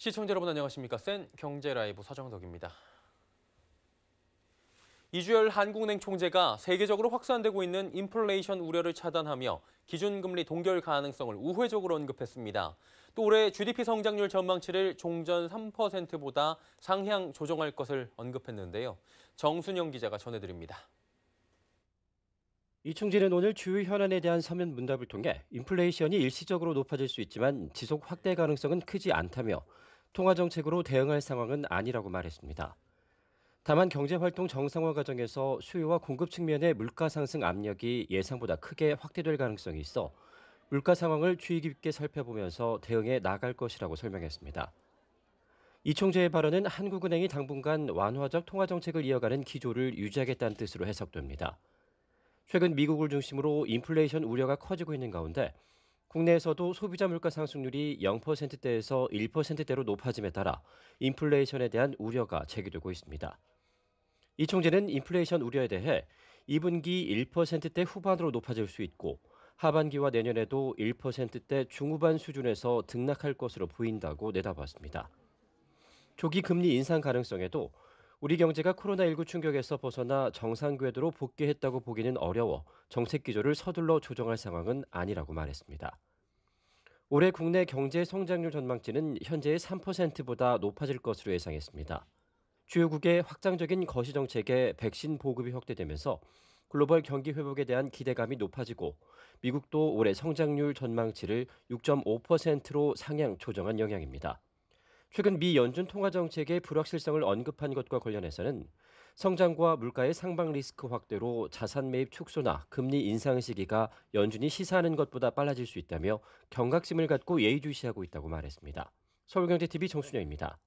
시청자 여러분 안녕하십니까. 센 경제라이브 서정덕입니다. 이주열 한국은행 총재가 세계적으로 확산되고 있는 인플레이션 우려를 차단하며 기준금리 동결 가능성을 우회적으로 언급했습니다. 또 올해 GDP 성장률 전망치를 종전 3%보다 상향 조정할 것을 언급했는데요. 정순영 기자가 전해드립니다. 이충진은 오늘 주요 현안에 대한 서면 문답을 통해 인플레이션이 일시적으로 높아질 수 있지만 지속 확대 가능성은 크지 않다며 통화 정책으로 대응할 상황은 아니라고 말했습니다. 다만 경제 활동 정상화 과정에서 수요와 공급 측면의 물가 상승 압력이 예상보다 크게 확대될 가능성이 있어 물가 상황을 주의 깊게 살펴보면서 대응해 나갈 것이라고 설명했습니다. 이 총재의 발언은 한국은행이 당분간 완화적 통화 정책을 이어가는 기조를 유지하겠다는 뜻으로 해석됩니다. 최근 미국을 중심으로 인플레이션 우려가 커지고 있는 가운데 국내에서도 소비자 물가 상승률이 0%대에서 1%대로 높아짐에 따라 인플레이션에 대한 우려가 제기되고 있습니다. 이 총재는 인플레이션 우려에 대해 2분기 1%대 후반으로 높아질 수 있고 하반기와 내년에도 1%대 중후반 수준에서 등락할 것으로 보인다고 내다봤습니다. 조기 금리 인상 가능성에도 우리 경제가 코로나19 충격에서 벗어나 정상 궤도로 복귀했다고 보기는 어려워 정책 기조를 서둘러 조정할 상황은 아니라고 말했습니다. 올해 국내 경제 성장률 전망치는 현재의 3%보다 높아질 것으로 예상했습니다. 주요국의 확장적인 거시 정책에 백신 보급이 확대되면서 글로벌 경기 회복에 대한 기대감이 높아지고 미국도 올해 성장률 전망치를 6.5%로 상향 조정한 영향입니다. 최근 미 연준 통화 정책의 불확실성을 언급한 것과 관련해서는 성장과 물가의 상방 리스크 확대로 자산 매입 축소나 금리 인상 시기가 연준이 시사하는 것보다 빨라질 수 있다며 경각심을 갖고 예의주시하고 있다고 말했습니다. 서울경제TV 정순영입니다.